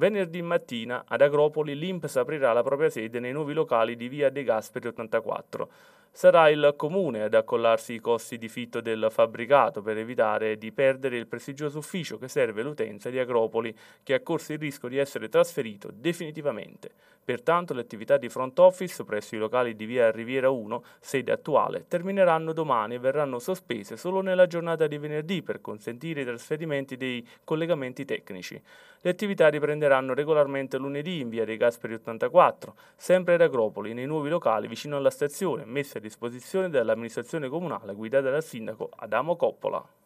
Venerdì mattina ad Agropoli l'Inps aprirà la propria sede nei nuovi locali di via De Gasperi 84. Sarà il comune ad accollarsi i costi di fitto del fabbricato per evitare di perdere il prestigioso ufficio che serve l'utenza di Agropoli, che ha corso il rischio di essere trasferito definitivamente. Pertanto le attività di front office presso i locali di via Riviera 1, sede attuale, termineranno domani e verranno sospese solo nella giornata di venerdì per consentire i trasferimenti dei collegamenti tecnici. Le attività riprenderanno regolarmente lunedì in via dei Gasperi 84, sempre ad Agropoli, nei nuovi locali vicino alla stazione, messi a disposizione dall'amministrazione comunale guidata dal sindaco Adamo Coppola.